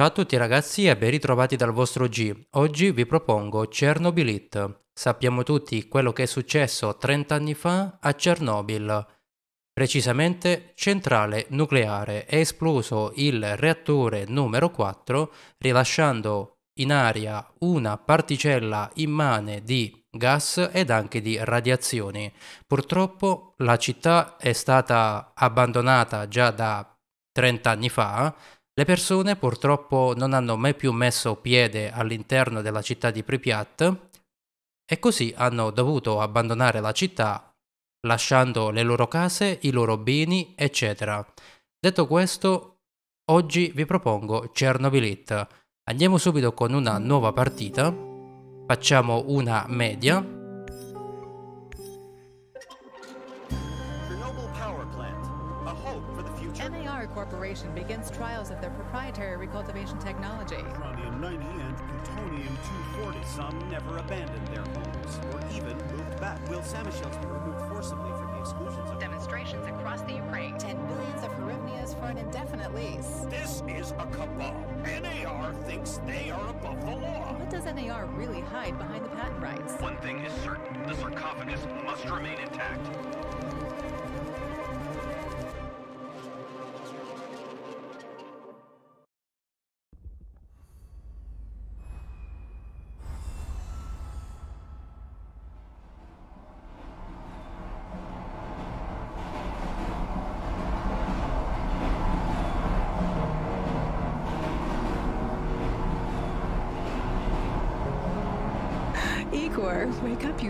Ciao a tutti ragazzi e ben ritrovati dal vostro G. Oggi vi propongo Chernobylit. Sappiamo tutti quello che è successo 30 anni fa a Chernobyl. Precisamente centrale nucleare è esploso il reattore numero 4 rilasciando in aria una particella immane di gas ed anche di radiazioni. Purtroppo la città è stata abbandonata già da 30 anni fa le persone purtroppo non hanno mai più messo piede all'interno della città di Pripyat e così hanno dovuto abbandonare la città lasciando le loro case, i loro beni, eccetera. Detto questo, oggi vi propongo Chernobylit. Andiamo subito con una nuova partita, facciamo una media Corporation begins trials of their proprietary recultivation technology. Chromium 90 and plutonium 240. Some never abandoned their homes or even moved back. Will Samoshel's be removed forcibly from the exclusion of demonstrations across the Ukraine. Ten billions of hryvnias for an indefinite lease. This is a cabal. NAR thinks they are above the law. What does NAR really hide behind the patent rights? One thing is certain: the sarcophagus must remain intact.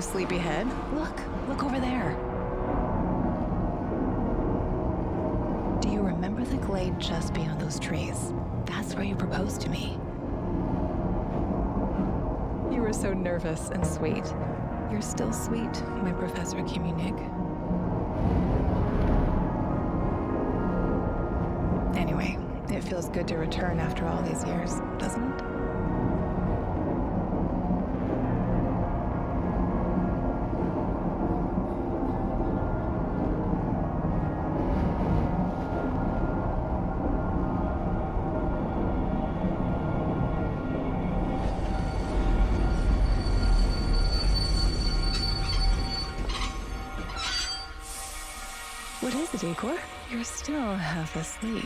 you, sleepyhead. Look, look over there. Do you remember the glade just beyond those trees? That's where you proposed to me. You were so nervous and sweet. You're still sweet, my Professor Kimunik. Anyway, it feels good to return after all these years. What is it, Igor? You're still half asleep.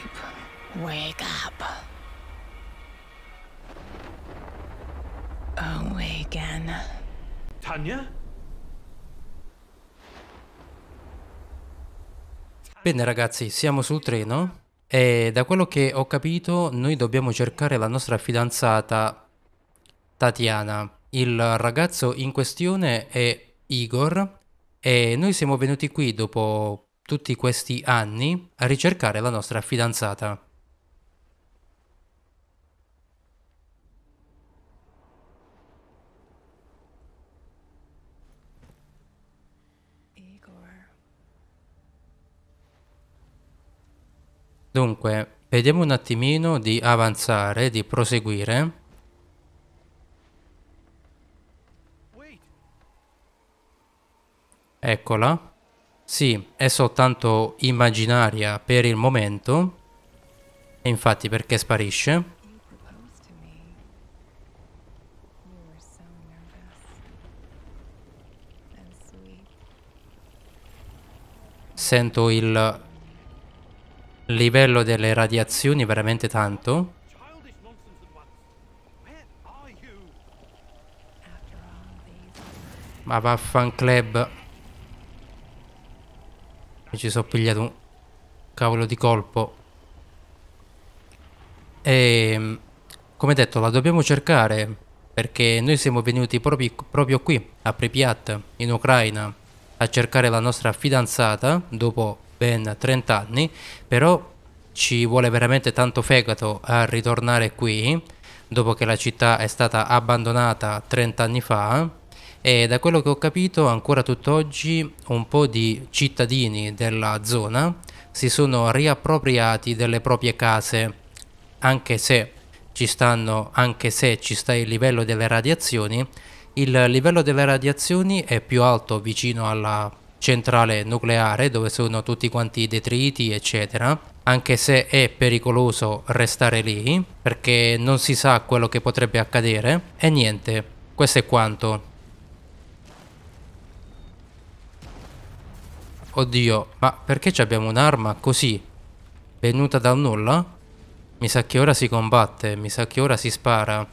Wake up. Awaken. Tanya? Bene ragazzi, siamo sul treno e da quello che ho capito noi dobbiamo cercare la nostra fidanzata Tatiana. Il ragazzo in questione è Igor e noi siamo venuti qui dopo tutti questi anni a ricercare la nostra fidanzata. Dunque, vediamo un attimino di avanzare, di proseguire. Eccola. Sì, è soltanto immaginaria per il momento. E infatti perché sparisce? Sento il livello delle radiazioni veramente tanto. Ma vaffan club mi ci sono pigliato un cavolo di colpo. E ehm, come detto la dobbiamo cercare perché noi siamo venuti proprio, proprio qui a Pripyat in Ucraina a cercare la nostra fidanzata dopo ben 30 anni però ci vuole veramente tanto fegato a ritornare qui dopo che la città è stata abbandonata 30 anni fa e da quello che ho capito ancora tutt'oggi un po' di cittadini della zona si sono riappropriati delle proprie case anche se ci stanno anche se ci sta il livello delle radiazioni il livello delle radiazioni è più alto vicino alla centrale nucleare dove sono tutti quanti i detriti eccetera anche se è pericoloso restare lì perché non si sa quello che potrebbe accadere e niente questo è quanto Oddio, ma perché abbiamo un'arma così? Venuta dal nulla? Mi sa che ora si combatte, mi sa che ora si spara.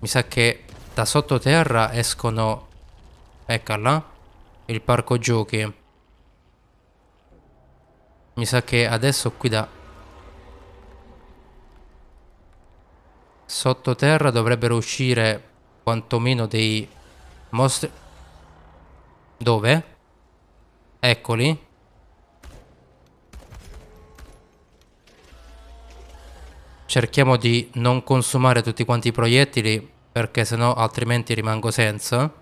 Mi sa che da sottoterra escono... Eccola. Il parco giochi. Mi sa che adesso qui da... Sottoterra dovrebbero uscire quantomeno dei mostri... Dove? Eccoli. Cerchiamo di non consumare tutti quanti i proiettili perché sennò altrimenti rimango senza.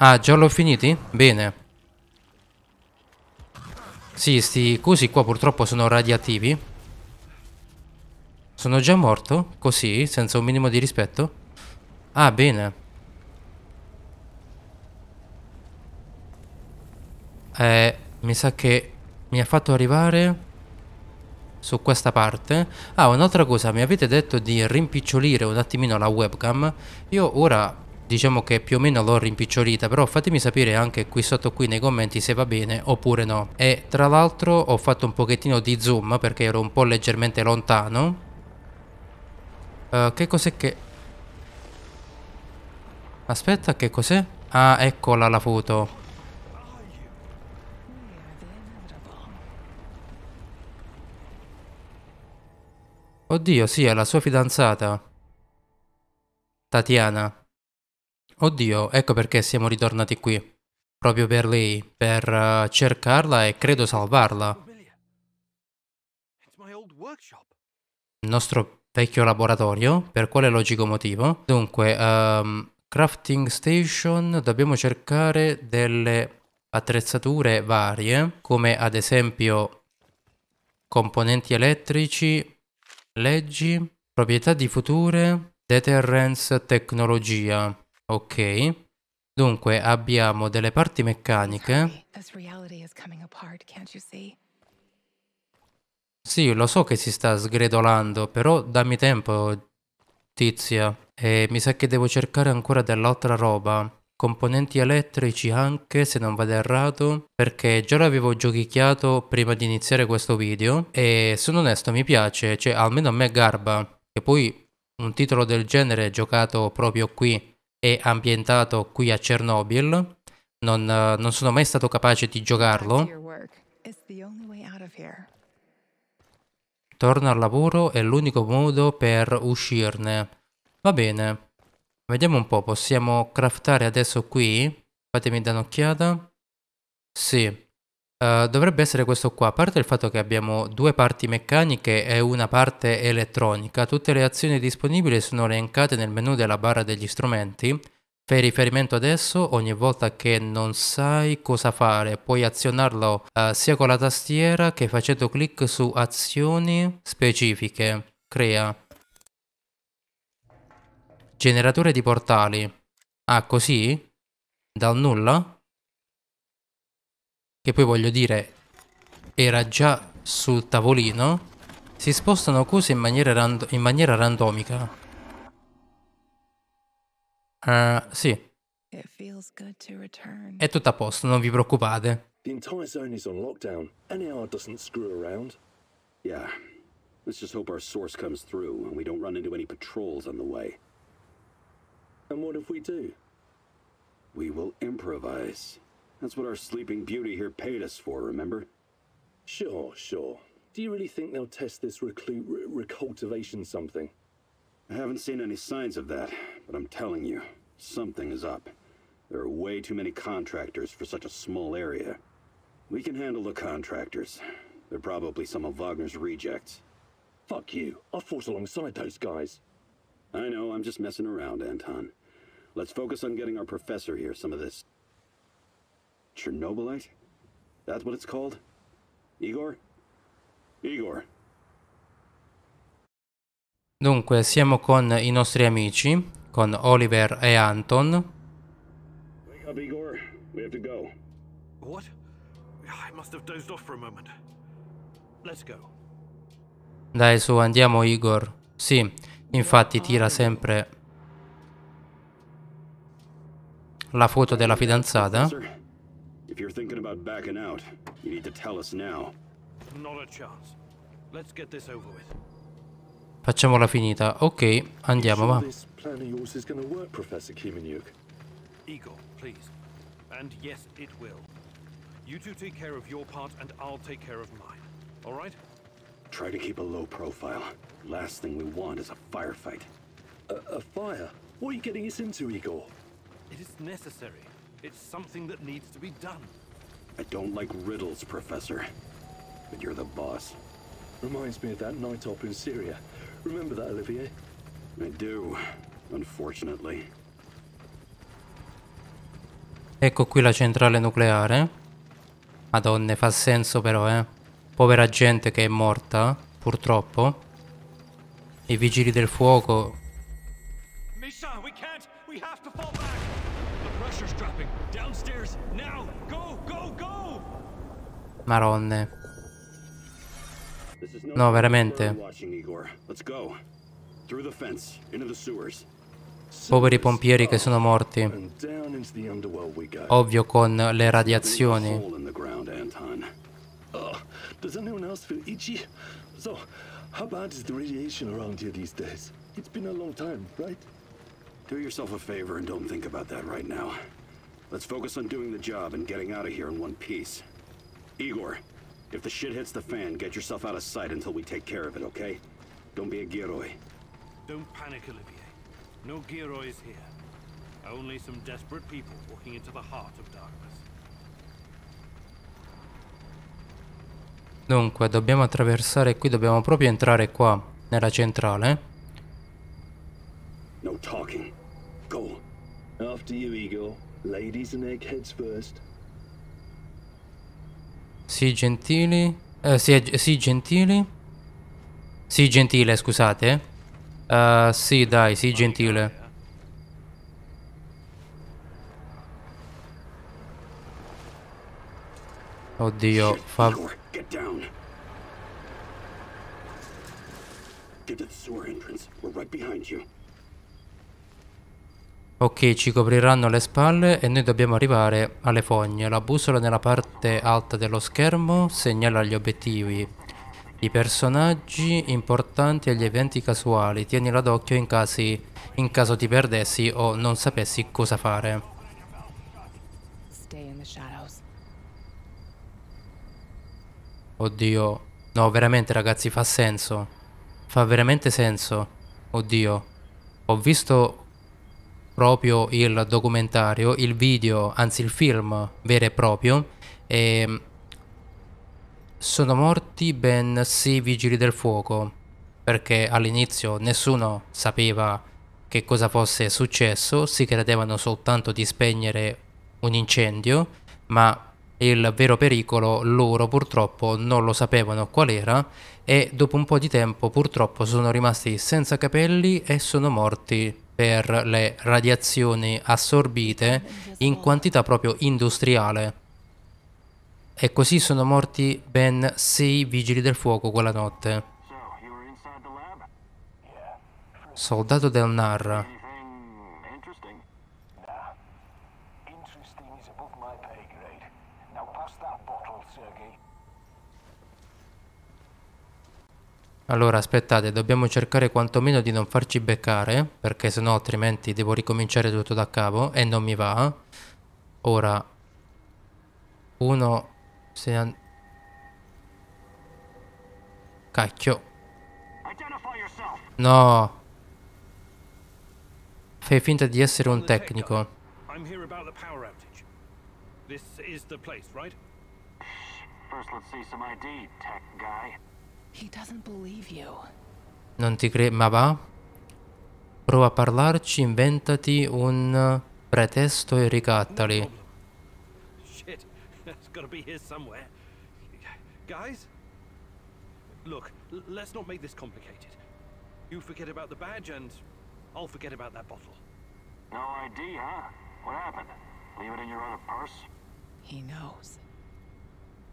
Ah, già l'ho finiti? Bene. Sì, sti cosi qua purtroppo sono radiativi. Sono già morto? Così? Senza un minimo di rispetto? Ah, bene. Eh, mi sa che mi ha fatto arrivare su questa parte. Ah, un'altra cosa, mi avete detto di rimpicciolire un attimino la webcam. Io ora diciamo che più o meno l'ho rimpicciolita però fatemi sapere anche qui sotto qui nei commenti se va bene oppure no e tra l'altro ho fatto un pochettino di zoom perché ero un po' leggermente lontano uh, che cos'è che aspetta che cos'è ah eccola la foto Oddio, sì, è la sua fidanzata. Tatiana. Oddio, ecco perché siamo ritornati qui. Proprio per lei, per uh, cercarla e credo salvarla. Il nostro vecchio laboratorio, per quale logico motivo? Dunque, um, crafting station, dobbiamo cercare delle attrezzature varie, come ad esempio componenti elettrici, leggi, proprietà di future, deterrence, tecnologia. Ok. Dunque abbiamo delle parti meccaniche. Sì, lo so che si sta sgredolando, però dammi tempo, tizia. E mi sa che devo cercare ancora dell'altra roba. Componenti elettrici anche, se non vado errato, perché già l'avevo giochicchiato prima di iniziare questo video. E sono onesto, mi piace, cioè almeno a me garba. E poi un titolo del genere giocato proprio qui è ambientato qui a Chernobyl. Non, eh, non sono mai stato capace di giocarlo. Torna al lavoro è l'unico modo per uscirne. Va bene. Vediamo un po', possiamo craftare adesso qui? Fatemi dare un'occhiata. Sì. Uh, dovrebbe essere questo qua, a parte il fatto che abbiamo due parti meccaniche e una parte elettronica, tutte le azioni disponibili sono elencate nel menu della barra degli strumenti. Fai riferimento adesso, ogni volta che non sai cosa fare puoi azionarlo uh, sia con la tastiera che facendo clic su azioni specifiche. Crea. Generatore di portali. Ah, così? Dal nulla? che poi voglio dire era già sul tavolino, si spostano cose in maniera, rando in maniera randomica. Uh, sì. È tutto a posto, non vi preoccupate. The entire zone is on lockdown. NAR doesn't screw around. Yeah. Let's just hope our source comes through and we don't run into any patrols on the way. And what if we do? We will improvise. That's what our sleeping beauty here paid us for, remember? Sure, sure. Do you really think they'll test this recultivation something? I haven't seen any signs of that, but I'm telling you, something is up. There are way too many contractors for such a small area. We can handle the contractors. They're probably some of Wagner's rejects. Fuck you. I fought alongside those guys. I know, I'm just messing around, Anton. Let's focus on getting our professor here some of this Chernobylite? That's what it's called? Igor? Igor. Dunque, siamo con i nostri amici, con Oliver e Anton. Wake up, Igor. We have to go. What? I must have dozed off for a moment. Let's go. Dai su, andiamo Igor. Sì, infatti tira sempre la foto della fidanzata. If you're thinking about backing out, you need to tell us now. Not a chance. Let's get this over with. Facciamola finita. Ok, andiamo, va. This plan of yours is going to work, Professor Kimenyuk. Igor, please. And yes, it will. You two take care of your part and I'll take care of mine. All right? Try to keep a low profile. Last thing we want is a firefight. A, a fire? What are you getting us into, Igor? It is necessary. It's something that needs to be done. I don't like riddles, Professor. But you're the boss. Reminds me of that night up in Syria. Remember that, Olivier? I do, unfortunately. Ecco qui la centrale nucleare. Madonne, fa senso però, eh. Povera gente che è morta, purtroppo. I vigili del fuoco Maronne. No, veramente. Poveri pompieri che sono morti. Ovvio con le radiazioni. Oh, does anyone else feel itchy? So, how bad is the radiation around here these days? It's been a long time, right? Do yourself a favor and don't think about that right now. Let's focus on doing the job and getting out of here in one piece. Igor, if the shit hits the fan, get yourself out of sight until we take care of it, okay? Don't be a Giroi. Don't panic, Olivier. No Giroi is here. Only some desperate people walking into the heart of darkness. Dunque, dobbiamo attraversare qui, dobbiamo proprio entrare qua, nella centrale. No talking. Go. After you, Igor. Ladies and eggheads first. Si gentili. Eh, si, si, gentili. Si gentile, scusate. Uh, sì, dai, si gentile. Oddio, fa... Get to the sewer entrance. We're right behind you. Ok, ci copriranno le spalle e noi dobbiamo arrivare alle fogne. La bussola nella parte alta dello schermo segnala gli obiettivi, i personaggi importanti e gli eventi casuali. Tienila d'occhio in, in caso ti perdessi o non sapessi cosa fare. Oddio. No, veramente ragazzi, fa senso. Fa veramente senso. Oddio. Ho visto proprio il documentario, il video, anzi il film vero e proprio. E ehm, sono morti ben sei vigili del fuoco, perché all'inizio nessuno sapeva che cosa fosse successo, si credevano soltanto di spegnere un incendio, ma il vero pericolo loro purtroppo non lo sapevano qual era e dopo un po' di tempo purtroppo sono rimasti senza capelli e sono morti per le radiazioni assorbite in quantità proprio industriale. E così sono morti ben sei vigili del fuoco quella notte. Soldato del Narra. Allora aspettate, dobbiamo cercare quantomeno di non farci beccare, perché sennò altrimenti devo ricominciare tutto da capo e non mi va. Ora, uno se... Cacchio. No. Fai finta di essere un tecnico. This is the place, right? First let's see some ID, tech guy. He doesn't believe you. Non ti crede, ma va? Prova a parlarci, inventati un eh, pretesto e ricattali. Shit, that's gotta be here somewhere. Guys? Look, let's not make this complicated. You forget about the badge and I'll forget about that bottle. No ID, huh? What happened? Leave it in your other purse? He knows.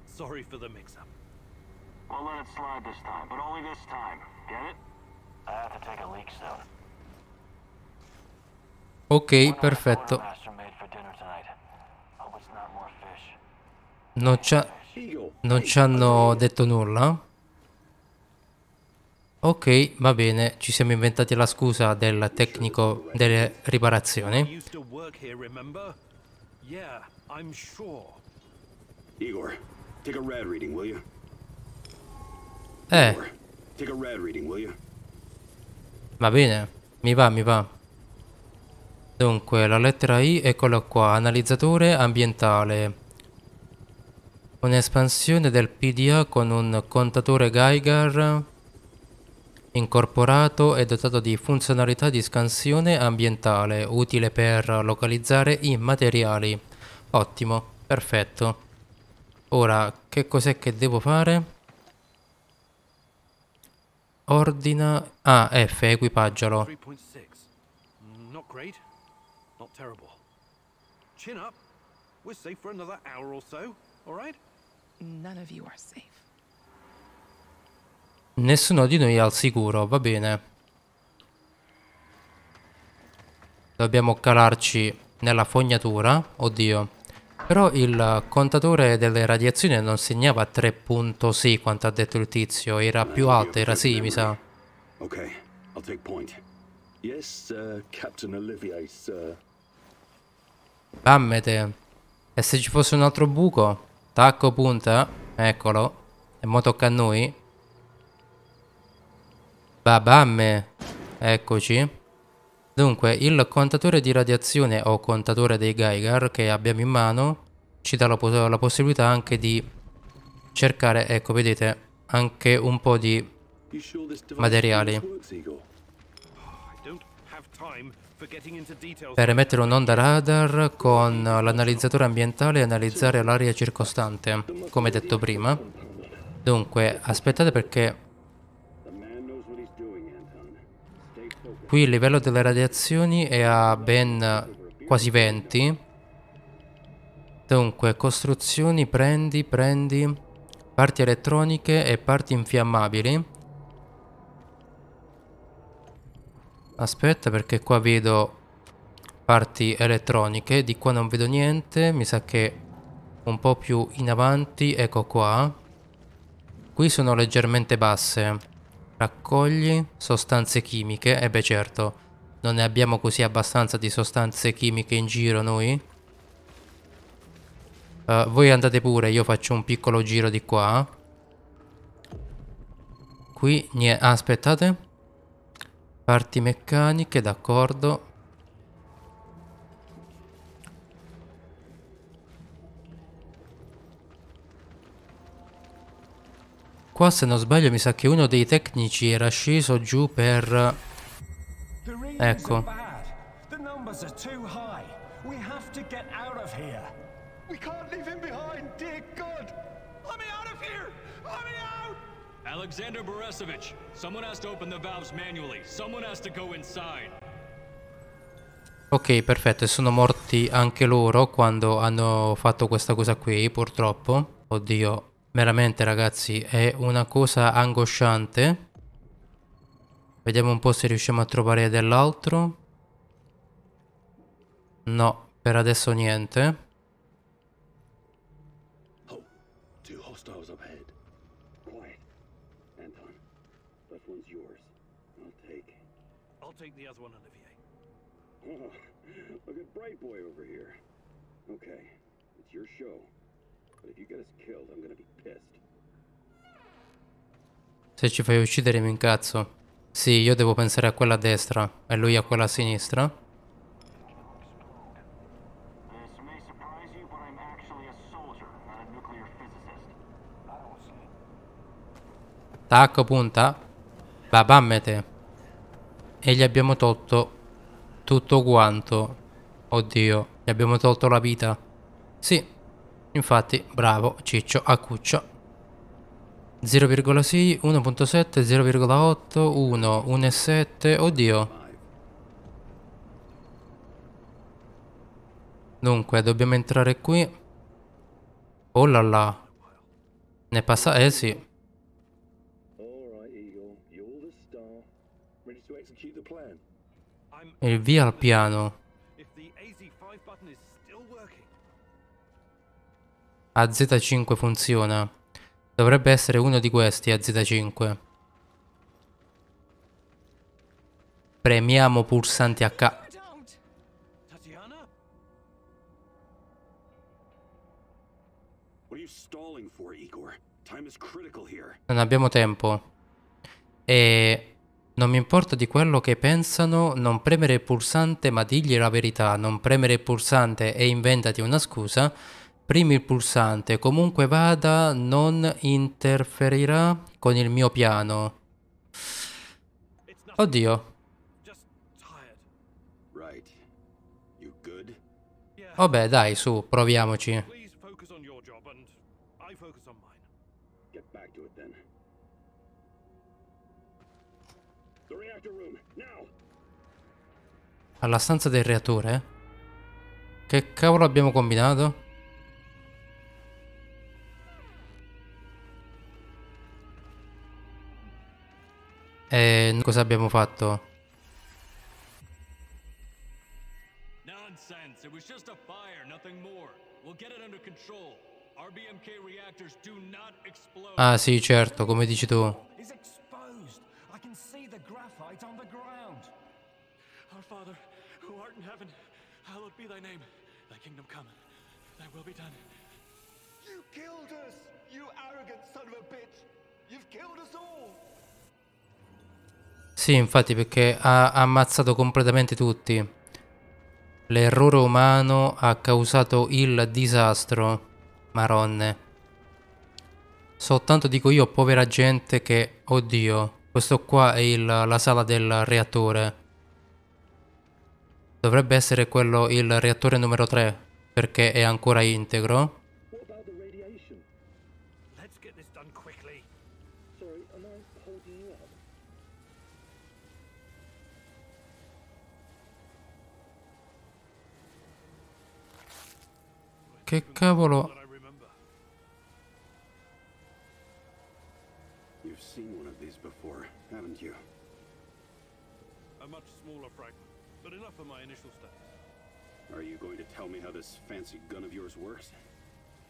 Sorry for the mix-up. We'll let it slide this time, but only this time. Get it? I have to take a leak soon. Ok, perfetto. Non ci hanno detto nulla? Ok, va bene, ci siamo inventati la scusa del tecnico delle riparazioni. Igor, take a rad reading, will you? Eh. Va bene, mi va, mi va. Dunque, la lettera I, eccola qua, analizzatore ambientale. Un'espansione del PDA con un contatore Geiger incorporato e dotato di funzionalità di scansione ambientale, utile per localizzare i materiali. Ottimo, perfetto. Ora, che cos'è che devo fare? Ordina... Ah, F, equipaggialo. Chin up. We're safe for another hour or so, all right? None of you are safe. Nessuno di noi è al sicuro, va bene. Dobbiamo calarci nella fognatura. Oddio. Però il contatore delle radiazioni non segnava 3.6 quanto ha detto il tizio, era più alto, era sì, mi sa. Ok, I'll take point. Yes, uh, Captain Olivier, sir. Bammete. E se ci fosse un altro buco? Tacco punta. Eccolo. E mo tocca a noi. Babamme. Eccoci. Dunque, il contatore di radiazione o contatore dei Geiger che abbiamo in mano ci dà la, pos la possibilità anche di cercare, ecco, vedete, anche un po' di materiali. Per emettere un'onda radar con l'analizzatore ambientale e analizzare l'aria circostante, come detto prima. Dunque, aspettate perché Qui il livello delle radiazioni è a ben quasi 20. Dunque, costruzioni, prendi, prendi. Parti elettroniche e parti infiammabili. Aspetta perché qua vedo parti elettroniche. Di qua non vedo niente. Mi sa che un po' più in avanti, ecco qua. Qui sono leggermente basse. Raccogli sostanze chimiche? E eh beh certo, non ne abbiamo così abbastanza di sostanze chimiche in giro noi? Uh, voi andate pure, io faccio un piccolo giro di qua. Qui, niente, aspettate. Parti meccaniche, d'accordo. Qua se non sbaglio mi sa che uno dei tecnici era sceso giù per... Ecco. Alexander Boresovich, someone has to open the valves manually. Someone has to go inside. Ok, perfetto, e sono morti anche loro quando hanno fatto questa cosa qui, purtroppo. Oddio, Veramente ragazzi è una cosa angosciante. Vediamo un po' se riusciamo a trovare dell'altro. No, per adesso niente. Se ci fai uccidere mi incazzo. Sì, io devo pensare a quella a destra e lui a quella a sinistra. Tacco punta. Va bammete. E gli abbiamo tolto tutto quanto. Oddio, gli abbiamo tolto la vita. Sì, infatti, bravo Ciccio Accuccio. 0,6, 1.7, 0,8, 1, 1,7, oddio. Dunque, dobbiamo entrare qui. Oh là là. Ne passa... Eh sì. E via al piano. AZ5 funziona. Dovrebbe essere uno di questi a Z5. Premiamo pulsanti H. Non abbiamo tempo. E non mi importa di quello che pensano, non premere il pulsante ma digli la verità, non premere il pulsante e inventati una scusa Primi il pulsante, comunque vada, non interferirà con il mio piano. Oddio. Vabbè, dai, su, proviamoci. Alla stanza del reattore? Che cavolo abbiamo combinato? E cosa abbiamo fatto? Nonsense, it was just a fire, nothing more. We'll get it under control. RBMK reactors do not explode. Ah, sì, certo, come dici tu. Is exposed. I can see the graphite on the ground. Our Father, who art in heaven, hallowed be thy name. Thy kingdom come. Thy will be done. You killed us, you arrogant son of a bitch. You've killed us all. Sì, infatti, perché ha ammazzato completamente tutti. L'errore umano ha causato il disastro. Maronne. Soltanto dico io, povera gente, che... Oddio, questo qua è il, la sala del reattore. Dovrebbe essere quello il reattore numero 3, perché è ancora integro. 結果ボロ You've seen one of these before, haven't you? A much smaller fragment, but enough for my initial stats. Are you going to tell me how this fancy gun of yours works?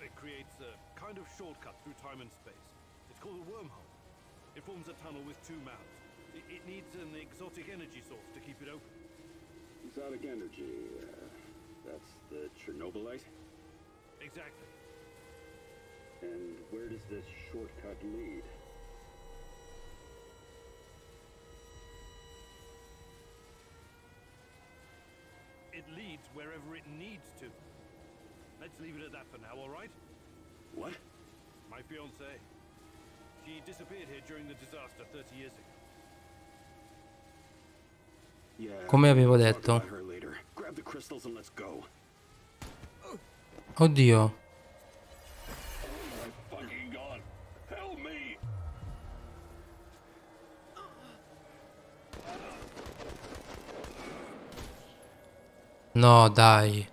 It creates a kind of shortcut through time and space. It's called a wormhole. It forms a tunnel with two mouths. It, it needs an exotic energy source to keep it open. Exotic energy, uh, that's the Chernobylite? Exactly. And where does this shortcut lead? It leads wherever it needs to. Let's leave it at that for now, all right? What? My fiancée. She disappeared here during the disaster 30 years ago. Yeah, Come avevo detto. Grab the crystals and let's go. Oddio. No, dai.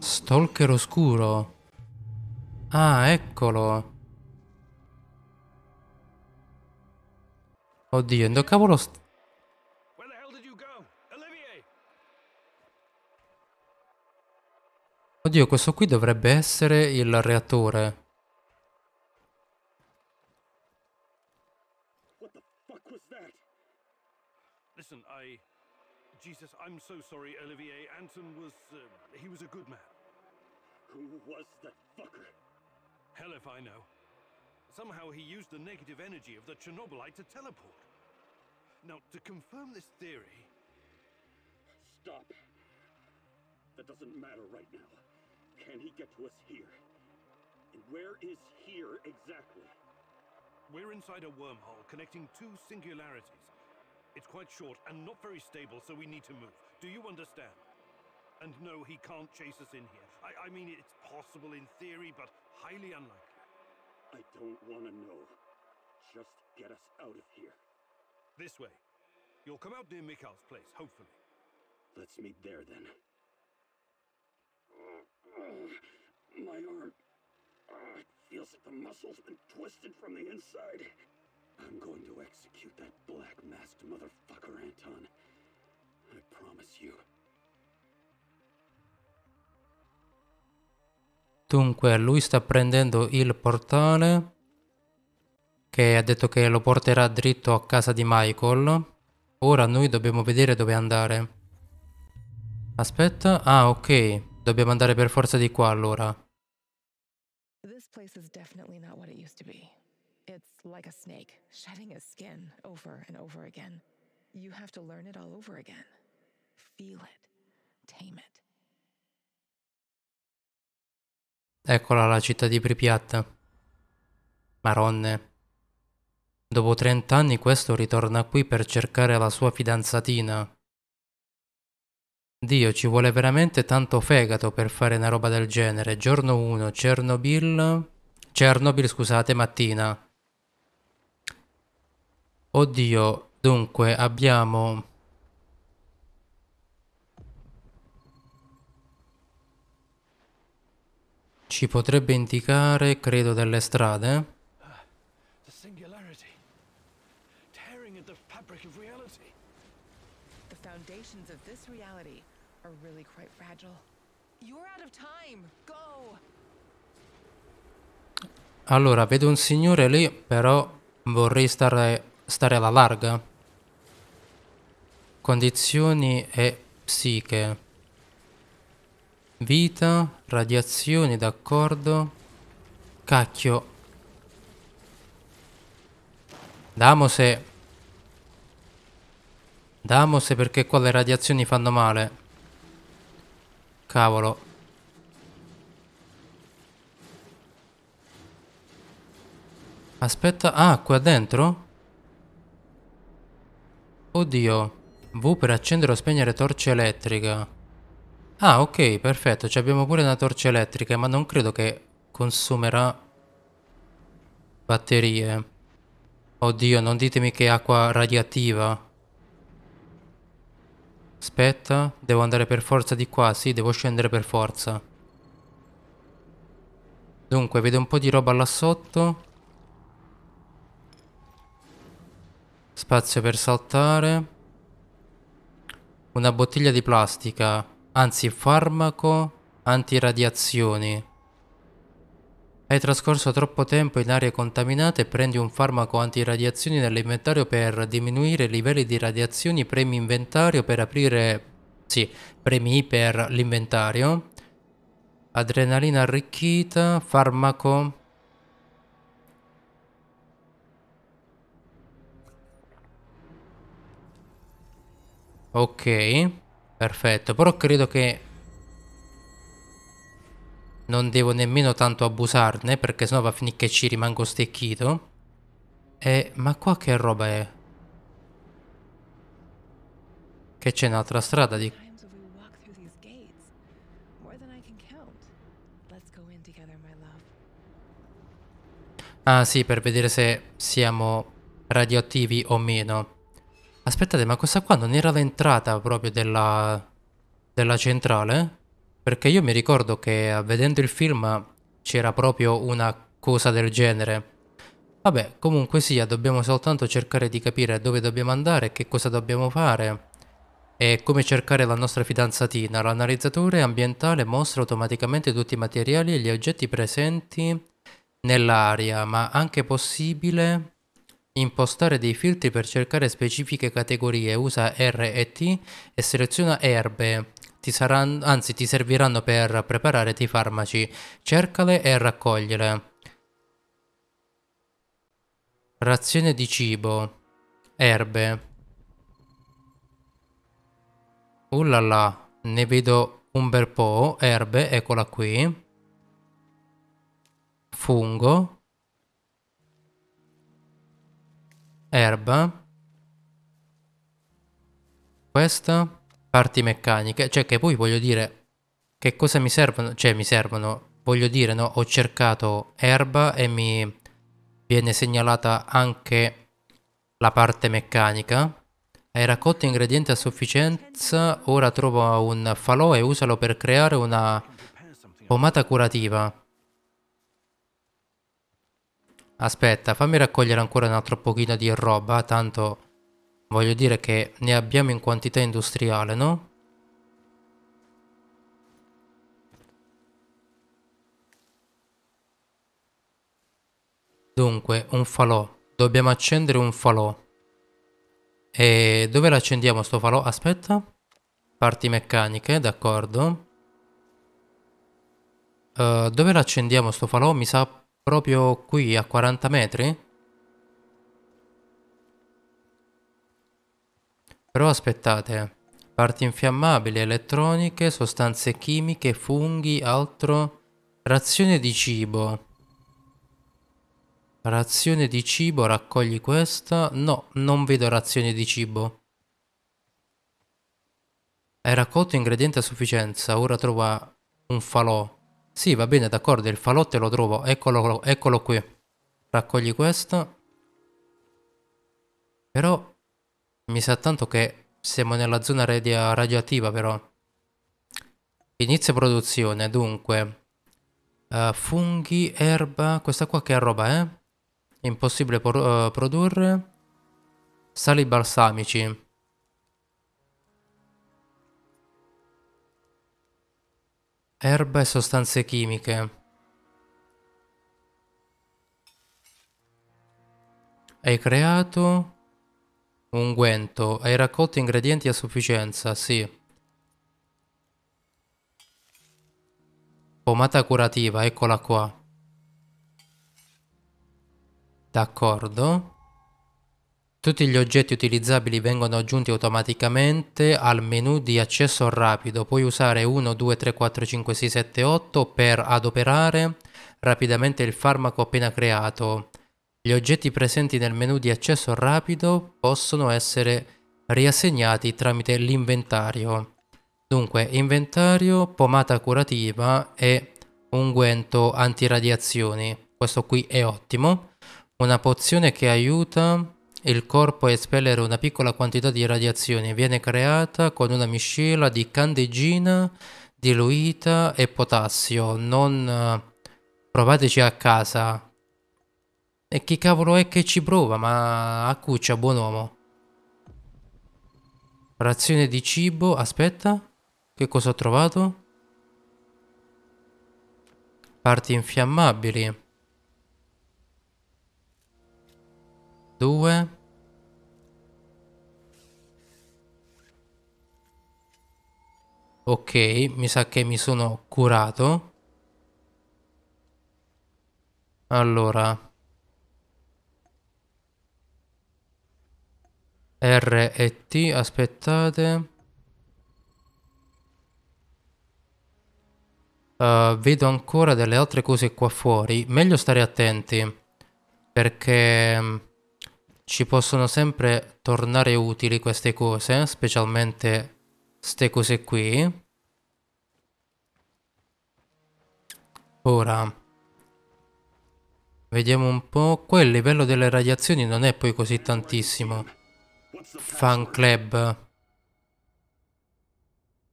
Stalker oscuro. Ah, eccolo. Oddio, dove cavolo st Oddio, questo qui dovrebbe essere il reattore. Listen, I... Jesus, I'm so sorry, Olivier. Anton was... Uh, he was a good man. Who was that fucker? Hell if I know. Somehow he used the negative energy of the Chernobylite to teleport. Now, to confirm this theory... Stop. That doesn't matter right now. Can he get to us here? And where is here exactly? We're inside a wormhole connecting two singularities. It's quite short and not very stable, so we need to move. Do you understand? And no, he can't chase us in here. I, I mean, it's possible in theory, but highly unlikely. I don't want to know. Just get us out of here. This way. You'll come out near Mikhail's place, hopefully. Let's meet there, then. My arm... it uh, feels like the muscle's been twisted from the inside. I'm going to execute that black-masked motherfucker, Anton. I promise you. Dunque, lui sta prendendo il portale. che ha detto che lo porterà dritto a casa di Michael. Ora noi dobbiamo vedere dove andare. Aspetta, ah ok, dobbiamo andare per forza di qua allora. This place is definitely not what it used to be. It's like a snake, shedding its skin over and over again. You have to learn it all over again. Feel it. Tame it. Eccola la città di Pripyat. Maronne. Dopo 30 anni questo ritorna qui per cercare la sua fidanzatina. Dio, ci vuole veramente tanto fegato per fare una roba del genere. Giorno 1, Chernobyl... Chernobyl, scusate, mattina. Oddio, dunque abbiamo... Ci potrebbe indicare, credo, delle strade. Allora, vedo un signore lì, però vorrei stare, stare alla larga. Condizioni e psiche. Vita, radiazioni, d'accordo. Cacchio. se... Damose. se perché qua le radiazioni fanno male. Cavolo. Aspetta, ah, qua dentro? Oddio. V per accendere o spegnere torce elettrica. Ah, ok, perfetto. Ci abbiamo pure una torcia elettrica, ma non credo che consumerà batterie. Oddio, non ditemi che è acqua radioattiva. Aspetta, devo andare per forza di qua, sì, devo scendere per forza. Dunque, vedo un po' di roba là sotto. Spazio per saltare. Una bottiglia di plastica. Anzi, farmaco antiradiazioni. Hai trascorso troppo tempo in aree contaminate e prendi un farmaco antiradiazioni nell'inventario per diminuire i livelli di radiazioni, premi inventario per aprire... sì, premi per l'inventario. Adrenalina arricchita, farmaco Ok, perfetto, però credo che non devo nemmeno tanto abusarne perché sennò va a finire che ci rimango stecchito. E, eh, ma qua che roba è? Che c'è un'altra strada di... Ah sì, per vedere se siamo radioattivi o meno. Aspettate, ma questa qua non era l'entrata proprio della, della centrale? Perché io mi ricordo che eh, vedendo il film c'era proprio una cosa del genere. Vabbè, comunque sia, dobbiamo soltanto cercare di capire dove dobbiamo andare, che cosa dobbiamo fare e come cercare la nostra fidanzatina. L'analizzatore ambientale mostra automaticamente tutti i materiali e gli oggetti presenti nell'area, ma anche possibile Impostare dei filtri per cercare specifiche categorie, usa R e T e seleziona erbe, ti saranno, anzi ti serviranno per preparare dei farmaci, cercale e raccogliele. Razione di cibo, erbe. Ullala, ne vedo un bel po', erbe, eccola qui. Fungo, erba, questa, parti meccaniche, cioè che poi voglio dire che cosa mi servono, cioè mi servono, voglio dire no, ho cercato erba e mi viene segnalata anche la parte meccanica. Hai raccolto ingredienti a sufficienza, ora trovo un falò e usalo per creare una pomata curativa. Aspetta, fammi raccogliere ancora un altro pochino di roba, tanto voglio dire che ne abbiamo in quantità industriale, no? Dunque, un falò. Dobbiamo accendere un falò. E dove l'accendiamo sto falò? Aspetta. Parti meccaniche, d'accordo. Uh, dove l'accendiamo sto falò? Mi sa Proprio qui a 40 metri? Però aspettate, parti infiammabili, elettroniche, sostanze chimiche, funghi, altro... Razione di cibo. Razione di cibo, raccogli questa. No, non vedo razione di cibo. Hai raccolto ingredienti a sufficienza, ora trova un falò. Sì, va bene, d'accordo, il falò te lo trovo. Eccolo, eccolo qui. Raccogli questo. Però mi sa tanto che siamo nella zona radio radioattiva, però. Inizia produzione, dunque. Uh, funghi, erba, questa qua che roba è? Eh? Impossibile uh, produrre. Sali balsamici. Erba e sostanze chimiche. Hai creato unguento. Hai raccolto ingredienti a sufficienza, sì. Pomata curativa, eccola qua. D'accordo. Tutti gli oggetti utilizzabili vengono aggiunti automaticamente al menu di accesso rapido, puoi usare 1, 2, 3, 4, 5, 6, 7, 8 per adoperare rapidamente il farmaco appena creato. Gli oggetti presenti nel menu di accesso rapido possono essere riassegnati tramite l'inventario. Dunque, inventario, pomata curativa e unguento antiradiazioni. Questo qui è ottimo. Una pozione che aiuta il corpo a espellere una piccola quantità di radiazione viene creata con una miscela di candeggina diluita e potassio. Non eh, provateci a casa. E chi cavolo è che ci prova? Ma accuccia, buon uomo. Razione di cibo, aspetta. Che cosa ho trovato? Parti infiammabili. 2 ok mi sa che mi sono curato allora R e T aspettate Uh, vedo ancora delle altre cose qua fuori, meglio stare attenti perché mm, ci possono sempre tornare utili queste cose, specialmente queste cose qui. Ora, vediamo un po'. Qua il livello delle radiazioni non è poi così tantissimo. Fan club.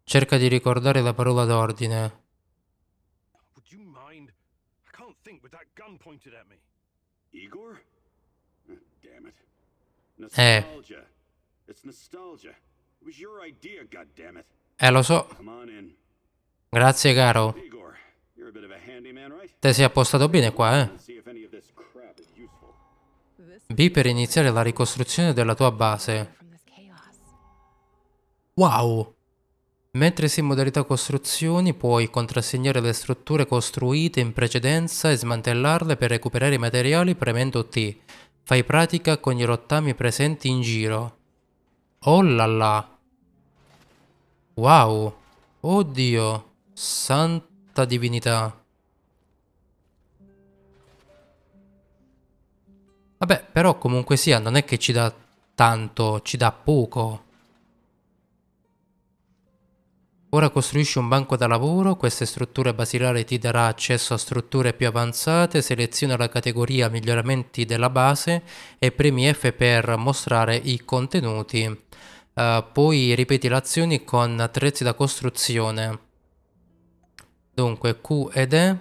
Cerca di ricordare la parola d'ordine. Igor? Eh. Eh, lo so. Grazie, caro. Te sei appostato bene qua, eh? B per iniziare la ricostruzione della tua base. Wow! Mentre sei in modalità costruzioni puoi contrassegnare le strutture costruite in precedenza e smantellarle per recuperare i materiali premendo T. Fai pratica con i rottami presenti in giro. Oh là là! Wow! Oddio! Santa divinità! Vabbè, però comunque sia, non è che ci dà tanto, ci dà poco. Ora costruisci un banco da lavoro, questa struttura basilare ti darà accesso a strutture più avanzate, seleziona la categoria miglioramenti della base e premi F per mostrare i contenuti. Uh, poi ripeti le azioni con attrezzi da costruzione. Dunque Q ed E.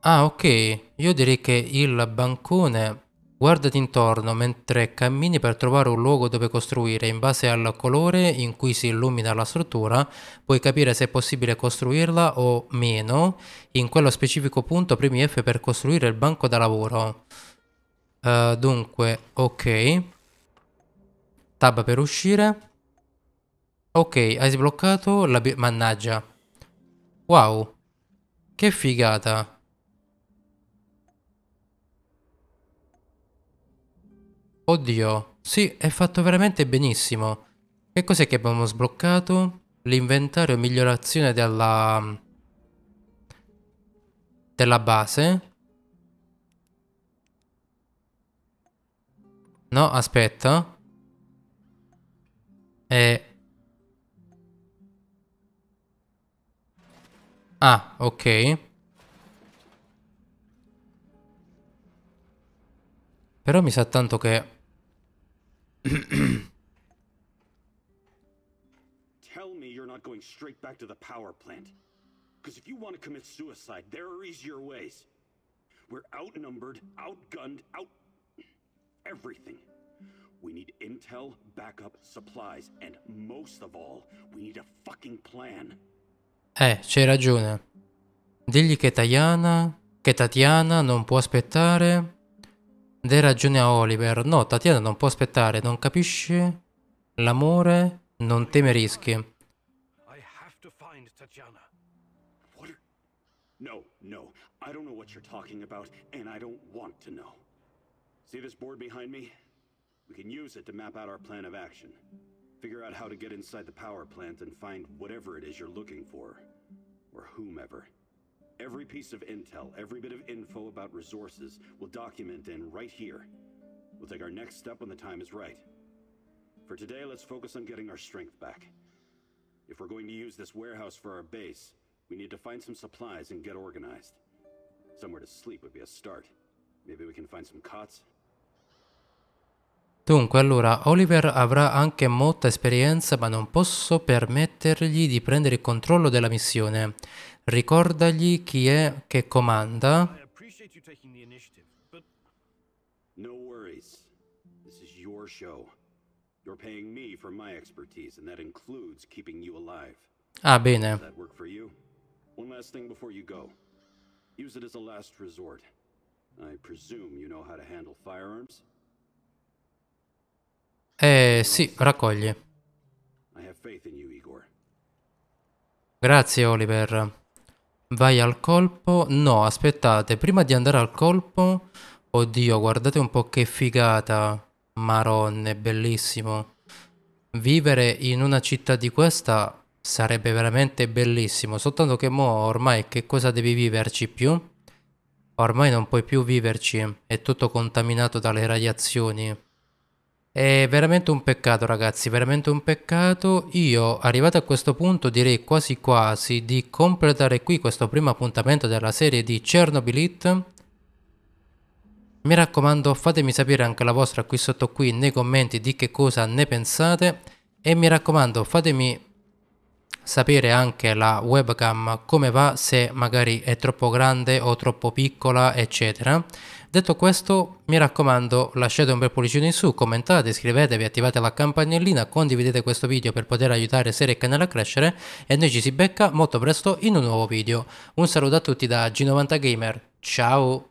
Ah ok, io direi che il bancone Guardati intorno mentre cammini per trovare un luogo dove costruire. In base al colore in cui si illumina la struttura, puoi capire se è possibile costruirla o meno. In quello specifico punto premi F per costruire il banco da lavoro. Uh, dunque, ok. Tab per uscire. Ok, hai sbloccato la... Mannaggia. Wow. Che figata. Oddio, sì, è fatto veramente benissimo. Che cos'è che abbiamo sbloccato? L'inventario migliorazione della... della base. No, aspetta. E... Ah, ok. Però mi sa tanto che Tell me you're not going straight back to the power plant. Because if you want to commit suicide, there are easier ways. We're outnumbered, outgunned, out... everything. We need intel, backup, supplies, and most of all, we need a fucking plan. Eh, c'hai ragione. Digli che Tatiana... che Tatiana non può aspettare... Dai ragione a Oliver. No, Tatiana non può aspettare, non capisce? L'amore non teme rischi. No, no. I don't know what you're talking about, and I don't want to know. See this board behind me? We can use it to map out our plan of action. Figure out how to get inside the power plant and find whatever it is you're looking for. Or whomever. Every piece of intel, every bit of info about resources, we'll document in right here. We'll take our next step when the time is right. For today, let's focus on getting our strength back. If we're going to use this warehouse for our base, we need to find some supplies and get organized. Somewhere to sleep would be a start. Maybe we can find some cots, Dunque allora Oliver avrà anche molta esperienza ma non posso permettergli di prendere il controllo della missione. Ricordagli chi è che comanda. No worries. Ah, bene. Use it as a last resort. I presume you know how to handle firearms? Eh sì, raccoglie. Grazie Oliver. Vai al colpo. No, aspettate, prima di andare al colpo... Oddio, guardate un po' che figata. Maronne, bellissimo. Vivere in una città di questa sarebbe veramente bellissimo. Soltanto che mo ormai che cosa devi viverci più? Ormai non puoi più viverci, è tutto contaminato dalle radiazioni. È veramente un peccato ragazzi, veramente un peccato. Io arrivato a questo punto direi quasi quasi di completare qui questo primo appuntamento della serie di Chernobyl Mi raccomando fatemi sapere anche la vostra qui sotto qui nei commenti di che cosa ne pensate e mi raccomando fatemi sapere anche la webcam come va se magari è troppo grande o troppo piccola eccetera detto questo mi raccomando lasciate un bel pollicino in su commentate iscrivetevi attivate la campanellina condividete questo video per poter aiutare Serie Canale a crescere e noi ci si becca molto presto in un nuovo video un saluto a tutti da G90 Gamer ciao